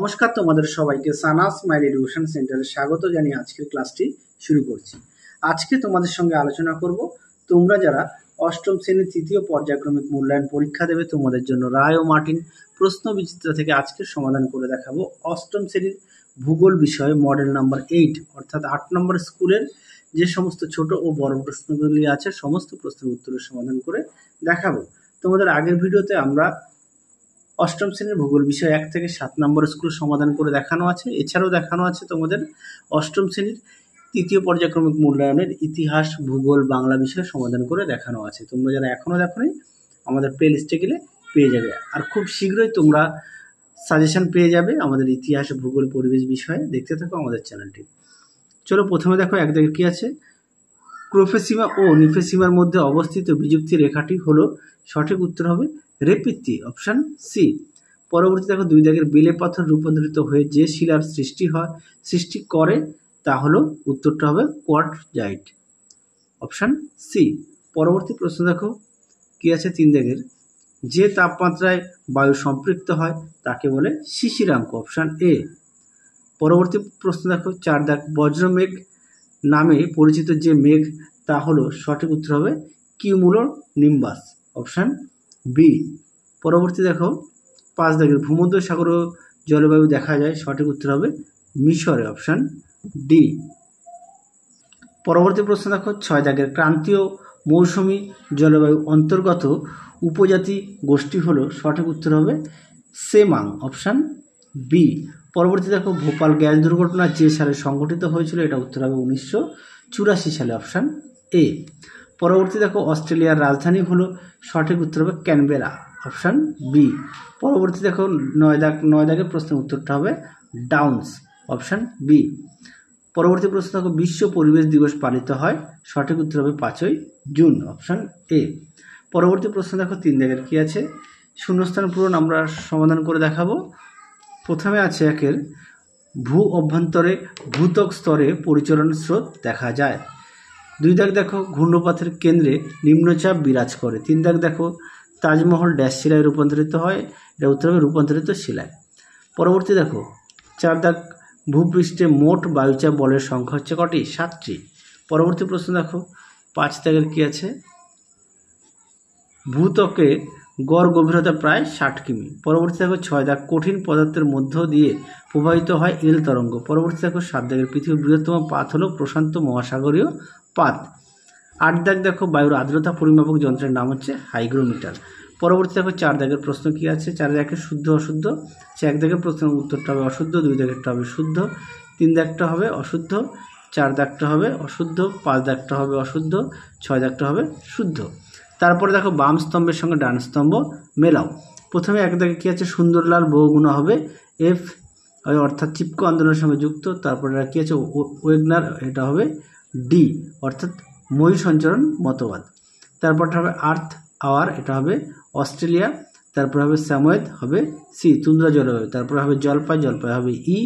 নমস্কার তোমাদের সবাইকে সানাস মাইল এডুকেশন সেন্টারে স্বাগত জানিয়ে আজকের ক্লাসটি শুরু করছি আজকে তোমাদের সঙ্গে আলোচনা করব তোমরা যারা অষ্টম শ্রেণীর তৃতীয় পর্যায়ক্রমিক মূল্যায়ন পরীক্ষা দেবে তোমাদের জন্য রায় ও মার্টিন প্রশ্ন বিচিত্র থেকে আজকের সমাধান করে দেখাবো অষ্টম শ্রেণীর ভূগোল বিষয়ে মডেল নাম্বার এইট অর্থাৎ আট নম্বর স্কুলের যে সমস্ত ছোট ও বড় প্রশ্নগুলি আছে সমস্ত প্রশ্নের উত্তরের সমাধান করে দেখাবো তোমাদের আগের ভিডিওতে আমরা অষ্টম শ্রেণীর ভূগোল বিষয় এক থেকে সাত নম্বর স্কুল সমাধান করে দেখানো আছে এছাড়াও দেখানো আছে তোমাদের অষ্টম শ্রেণীর তৃতীয় পর্যায়ক্রমিক মূল্যায়নের ইতিহাস ভূগোল বাংলা বিষয়ে সমাধান করে দেখানো আছে তোমরা যারা এখনও দেখো আমাদের প্লে লিস্টে গেলে পেয়ে যাবে আর খুব শীঘ্রই তোমরা সাজেশন পেয়ে যাবে আমাদের ইতিহাস ভূগোল পরিবেশ বিষয়ে দেখতে থাকো আমাদের চ্যানেলটি চলো প্রথমে দেখো একদিকে কী আছে ক্রোফেসিমা ও নিফেসিমার মধ্যে অবস্থিত বিযুক্তি রেখাটি হলো সঠিক উত্তর হবে রেপিতি অপশান সি পরবর্তী দেখো দুই দাগের বিলে পাথর রূপান্তরিত হয়ে যে শিলার সৃষ্টি হয় সৃষ্টি করে তা হলো উত্তরটা হবে কোয়ার্টজাইট অপশান সি পরবর্তী প্রশ্ন দেখো কি আছে তিন দাগের যে তাপমাত্রায় বায়ু সম্পৃক্ত হয় তাকে বলে শিশিরাঙ্ক অপশান এ পরবর্তী প্রশ্ন দেখো চার দাগ বজ্রমেঘ নামে পরিচিত যে মেঘ তা হলো সঠিক উত্তর হবে কিউমুলো নিম্বাস অপশান বি পরবর্তী দেখো পাঁচ দাগের ভূমধ্য সাগর জলবায়ু দেখা যায় সঠিক উত্তর হবে মিশরে অপশান ডি পরবর্তী প্রশ্ন দেখো ছয় দাগের ক্রান্তীয় মৌসুমি জলবায়ু অন্তর্গত উপজাতি গোষ্ঠী হলো সঠিক উত্তর হবে সেমাং অপশান বি পরবর্তী দেখো ভোপাল গ্যাস দুর্ঘটনা যে সালে সংঘটিত হয়েছিল এটা উত্তর হবে উনিশশো চুরাশি সালে অপশান এ পরবর্তী দেখো অস্ট্রেলিয়ার রাজধানী হলো সঠিক উত্তর হবে ক্যানবেরা অপশান বি পরবর্তী দেখো নয় দাগ নয় প্রশ্নের উত্তরটা হবে ডাউন্স অপশান বি পরবর্তী প্রশ্ন দেখো বিশ্ব পরিবেশ দিবস পালিত হয় সঠিক উত্তর হবে পাঁচই জুন অপশান এ পরবর্তী প্রশ্ন দেখো তিন দাগের কী আছে শূন্যস্থান পূরণ আমরা সমাধান করে দেখাবো প্রথমে আছে একের ভূ অভ্যন্তরে ভূতক স্তরে পরিচালন স্রোত দেখা যায় দুই দাগ দেখো ঘূর্ণপাতের কেন্দ্রে নিম্নচাপ বিরাজ করে তিন দাগ দেখো তাজমহল ড্যাশ শিলায় রূপান্তরিত হয় এটা উত্তর হবে রূপান্তরিত শিলায় পরবর্তী দেখো চার দাগ ভূপৃষ্ঠে মোট বায়ুচাপ বলের সংখ্যা হচ্ছে কটি সাতটি পরবর্তী প্রশ্ন দেখো পাঁচ দাগের কী আছে ভূতকে গড় গভীরতা প্রায় ষাট কিমি পরবর্তী দেখো ছয় দাগ কঠিন পদার্থের মধ্য দিয়ে প্রবাহিত হয় এল তরঙ্গ পরবর্তী দেখো সাত দাগের পৃথিবীর বৃহত্তম পাত হল প্রশান্ত মহাসাগরীয় পাত আট দাগ দেখো বায়ুর আর্দ্রতা পরিমাপক যন্ত্রের নাম হচ্ছে হাইগ্রোমিটার পরবর্তী দেখো চার দাগের প্রশ্ন কি আছে চার দাগের শুদ্ধ অশুদ্ধ এক দাগের প্রশ্ন উত্তরটা হবে অশুদ্ধ দুই দাগেরটা হবে শুদ্ধ তিন দাগটা হবে অশুদ্ধ চার দাগটা হবে অশুদ্ধ পাঁচ দাগটা হবে অশুদ্ধ ছয় দাগটা হবে শুদ্ধ তারপরে দেখো বাম স্তম্ভের সঙ্গে ডান স্তম্ভ মেলাও প্রথমে এক দেখে কী আছে সুন্দরলাল বহুগুণা হবে এফ অর্থাৎ চিপকো আন্দোলনের সঙ্গে যুক্ত তারপরে কী আছে ওয়েগনার এটা হবে ডি অর্থাৎ ময়ূর সঞ্চরণ মতবাদ তারপরটা হবে আর্থ আওয়ার এটা হবে অস্ট্রেলিয়া তারপর হবে স্যাময়েদ হবে সি তুন্দ্রা জলবায়ু তারপরে হবে জলপাই জলপাই হবে ই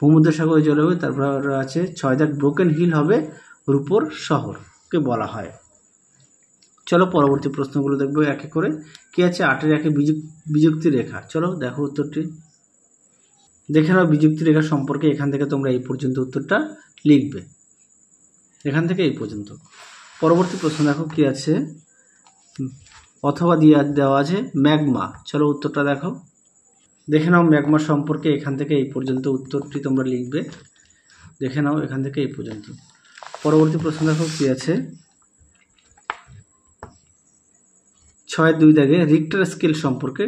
ভূমধ্যসাগর জলবায়ু তারপর আছে ছয় দাগ ব্রোকেন হিল হবে রূপোর শহরকে বলা হয় চলো পরবর্তী প্রশ্নগুলো দেখবো একে করে কী আছে আটের একে বিযুক্তি রেখা চলো দেখো উত্তরটি দেখে নাও বিযুক্তি রেখা সম্পর্কে এখান থেকে তোমরা এই পর্যন্ত উত্তরটা লিখবে এখান থেকে এই পর্যন্ত পরবর্তী প্রশ্ন দেখো কী আছে অথবা দিয়ে দেওয়া আছে ম্যাগমা চলো উত্তরটা দেখো দেখে নাও ম্যাগমা সম্পর্কে এখান থেকে এই পর্যন্ত উত্তরটি তোমরা লিখবে দেখে নাও এখান থেকে এই পর্যন্ত পরবর্তী প্রশ্ন দেখো কী আছে ছয় দুই দাগে রিক্টার স্কেল সম্পর্কে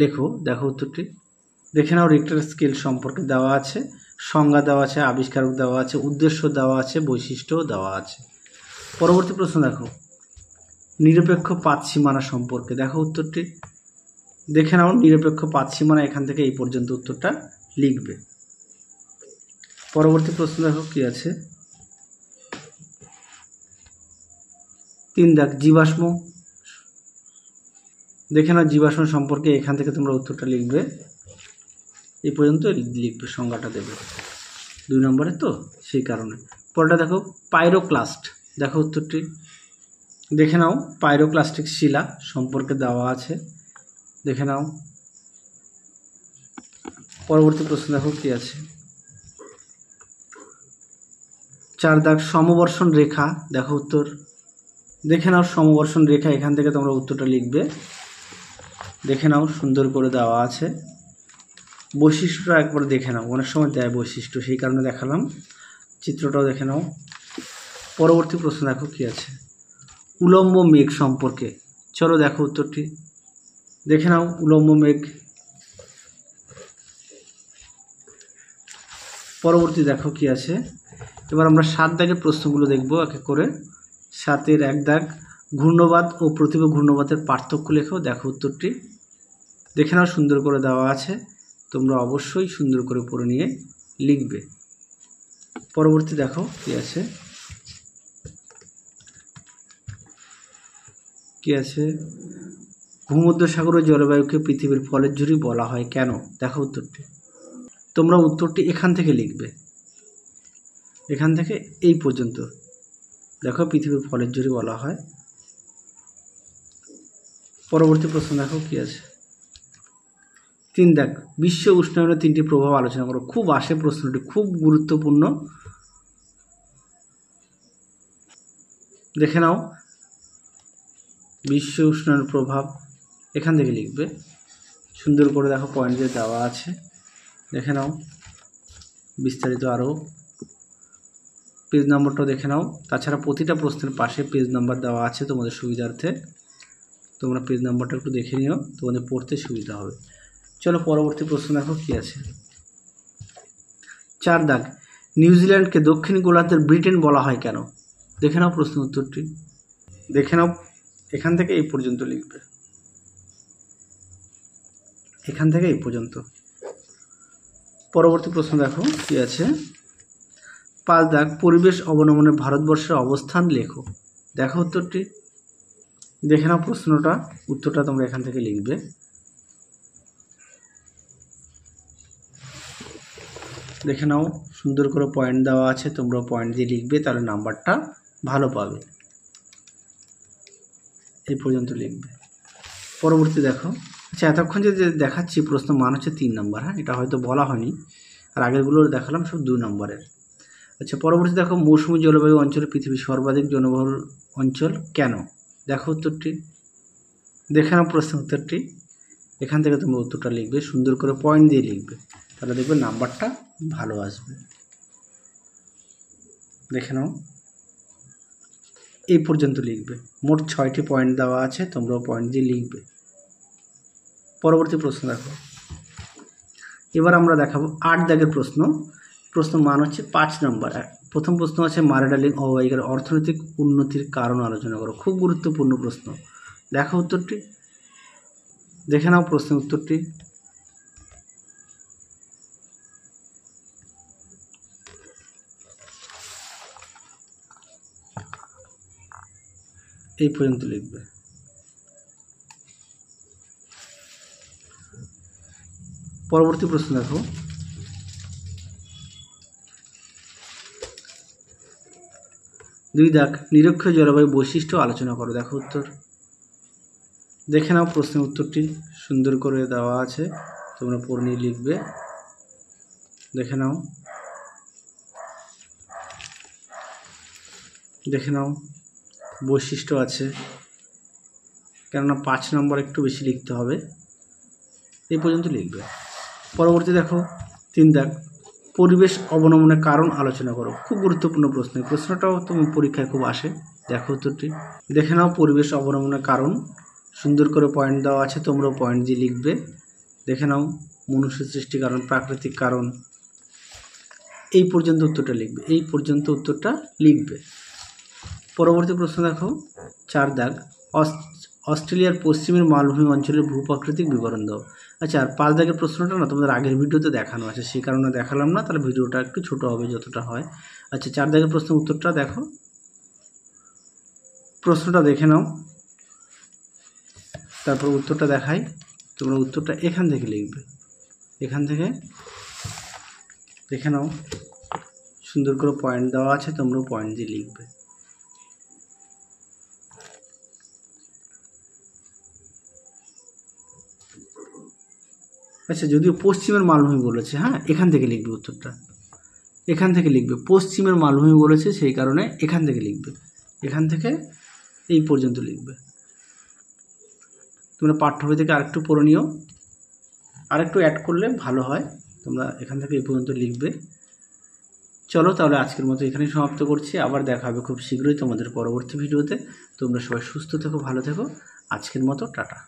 লেখো দেখো উত্তরটি দেখে নাও রিক্টার স্কেল সম্পর্কে দেওয়া আছে সংজ্ঞা দেওয়া আছে আবিষ্কারক দেওয়া আছে উদ্দেশ্য দেওয়া আছে বৈশিষ্ট্য দেওয়া আছে পরবর্তী প্রশ্ন দেখো নিরপেক্ষ পাঁচ সীমানা সম্পর্কে দেখো উত্তরটি দেখে নাও নিরপেক্ষ পাঁচ সীমানা এখান থেকে এই পর্যন্ত উত্তরটা লিখবে পরবর্তী প্রশ্ন দেখো কি আছে তিন দাগ জীবাশ্ম দেখে নাও জীবাশ্ম সম্পর্কে এখান থেকে তোমরা উত্তরটা লিখবে এই পর্যন্ত লিখবে সংজ্ঞাটা দেবে দুই নম্বরে তো সেই কারণে পরেরটা দেখো পাইরোক্লাস্ট দেখো উত্তরটি দেখে নাও পাইরোক্লাস্টিক শিলা সম্পর্কে দেওয়া আছে দেখে নাও পরবর্তী প্রশ্ন দেখো কী আছে চার দাগ সমবর্ষণ রেখা দেখো উত্তর দেখে নাও সমবর্ষণ রেখা এখান থেকে তোমরা উত্তরটা লিখবে দেখে নাও সুন্দর করে দেওয়া আছে বৈশিষ্ট্যটা একবার দেখে নাও অনেক সময় দেয় বৈশিষ্ট্য সেই কারণে দেখালাম চিত্রটাও দেখে নাও পরবর্তী প্রশ্ন দেখো কী আছে উলম্ব মেঘ সম্পর্কে চলো দেখো উত্তরটি দেখে নাও উলম্ব মেঘ পরবর্তী দেখো কি আছে এবার আমরা সাত দাগের প্রশ্নগুলো দেখব এক এক করে সাতের এক দাগ ঘূর্ণবাদ ও প্রতিভা ঘূর্ণবাদের পার্থক্য লেখো দেখো উত্তরটি দেখে নাও সুন্দর করে দেওয়া আছে তোমরা অবশ্যই সুন্দর করে পড়ে নিয়ে লিখবে পরবর্তী দেখো কি আছে কি আছে ভূমধ্যসাগরের জলবায়ুকে পৃথিবীর ফলের ঝুড়ি বলা হয় কেন দেখো উত্তরটি তোমরা উত্তরটি এখান থেকে লিখবে এখান থেকে এই পর্যন্ত দেখো পৃথিবীর ফলের ঝুড়ি বলা হয় পরবর্তী প্রশ্ন দেখো কি আছে তিন দেখ বিশ্ব উষ্ণায়নের তিনটি প্রভাব আলোচনা করো খুব আসে প্রশ্নটি খুব গুরুত্বপূর্ণ দেখে নাও বিশ্ব উষ্ণায়নের প্রভাব এখান থেকে লিখবে সুন্দর করে দেখো পয়েন্ট দিয়ে দেওয়া আছে দেখে নাও বিস্তারিত আরও পেজ নম্বরটা দেখে নাও তাছাড়া প্রতিটা প্রশ্নের পাশে পেজ নাম্বার দেওয়া আছে তোমাদের সুবিধার্থে তোমরা পেজ নাম্বারটা একটু দেখে নিও তোমাদের পড়তে সুবিধা হবে চলো পরবর্তী প্রশ্ন দেখো কী আছে চার দাগ নিউজিল্যান্ডকে দক্ষিণ গোলার্ধের ব্রিটেন বলা হয় কেন দেখে নাও প্রশ্ন উত্তরটি দেখে নাও এখান থেকে এই পর্যন্ত লিখবে এখান থেকে এই পর্যন্ত পরবর্তী প্রশ্ন দেখো কি আছে পাঁচ দাগ পরিবেশ অবনমনে ভারতবর্ষের অবস্থান লেখো দেখো উত্তরটি দেখে নাও প্রশ্নটা উত্তরটা তোমরা এখান থেকে লিখবে দেখে নাও সুন্দর করে পয়েন্ট দেওয়া আছে তোমরা পয়েন্ট দিয়ে লিখবে তাহলে নাম্বারটা ভালো পাবে এই পর্যন্ত লিখবে পরবর্তী দেখো আচ্ছা এতক্ষণ যে দেখাচ্ছি প্রশ্ন মান হচ্ছে তিন নম্বর হ্যাঁ এটা হয়তো বলা হয়নি আর আগেরগুলো দেখালাম সব দু নম্বরের আচ্ছা পরবর্তী দেখো মৌসুমী জলবায়ু অঞ্চলে পৃথিবীর সর্বাধিক জনবহুল অঞ্চল কেন দেখো উত্তরটি দেখে নাও প্রশ্ন উত্তরটি এখান থেকে তোমরা উত্তরটা লিখবে সুন্দর করে পয়েন্ট দিয়ে লিখবে তাহলে দেখবেন নাম্বারটা ভালো আসবে দেখে নাও এই পর্যন্ত লিখবে মোট ছয়টি পয়েন্ট দেওয়া আছে তোমরাও পয়েন্ট দিয়ে লিখবে পরবর্তী প্রশ্ন দেখো এবার আমরা দেখাবো আট দাগের প্রশ্ন প্রশ্ন মান হচ্ছে পাঁচ নম্বর প্রথম প্রশ্ন আছে মারেডালিং অবাহিকার অর্থনৈতিক উন্নতির কারণ আলোচনা করো খুব গুরুত্বপূর্ণ প্রশ্ন দেখা উত্তরটি দেখে নাও প্রশ্নের উত্তরটি এই পর্যন্ত লিখবে পরবর্তী প্রশ্ন দেখো দুই দাগ নিরক্ষীয় জলবায়ু বৈশিষ্ট্য আলোচনা করো দেখো উত্তর দেখে নাও প্রশ্নের উত্তরটি সুন্দর করে দেওয়া আছে তোমরা পড়নি লিখবে দেখে নাও দেখে নাও বৈশিষ্ট্য আছে কেননা পাঁচ নম্বর একটু বেশি লিখতে হবে এই পর্যন্ত লিখবে পরবর্তী দেখো তিন দেখ পরিবেশ অবনমনের কারণ আলোচনা করো খুব গুরুত্বপূর্ণ প্রশ্ন প্রশ্নটাও তুমি পরীক্ষায় খুব আসে দেখো উত্তরটি দেখে নাও পরিবেশ অবনমনের কারণ সুন্দর করে পয়েন্ট দেওয়া আছে তোমরাও পয়েন্ট দিয়ে লিখবে দেখে নাও মনুষ্য সৃষ্টি কারণ প্রাকৃতিক কারণ এই পর্যন্ত উত্তরটা লিখবে এই পর্যন্ত উত্তরটা লিখবে পরবর্তী প্রশ্ন দেখো চার দাগ অস্ট্রেলিয়ার পশ্চিমের মালভূমি অঞ্চলের ভূপ্রাকৃতিক বিবরণ দাও আচ্ছা আর পাঁচ দাগের প্রশ্নটা না তোমাদের আগের ভিডিওতে দেখানো আছে সেই কারণে দেখালাম না তাহলে ভিডিওটা একটু ছোট হবে যতটা হয় আচ্ছা চার দাগের প্রশ্ন উত্তরটা দেখো প্রশ্নটা দেখে নাও তারপর উত্তরটা দেখাই তোমরা উত্তরটা এখান থেকে লিখবে এখান থেকে দেখে নাও সুন্দর করে পয়েন্ট দেওয়া আছে তোমরাও পয়েন্ট দিয়ে লিখবে আচ্ছা যদিও পশ্চিমের মালভূমি বলেছে হ্যাঁ এখান থেকে লিখবে উত্তরটা এখান থেকে লিখবে পশ্চিমের মালভূমি বলেছে সেই কারণে এখান থেকে লিখবে এখান থেকে এই পর্যন্ত লিখবে তোমরা পাঠ্যবই থেকে আরেকটু পড়নীয় আরেকটু অ্যাড করলে ভালো হয় তোমরা এখান থেকে এই পর্যন্ত লিখবে চলো তাহলে আজকের মতো এখানেই সমাপ্ত করছি আবার দেখা হবে খুব শীঘ্রই তোমাদের পরবর্তী ভিডিওতে তোমরা সবাই সুস্থ থেকো ভালো থেকো আজকের মতো টাটা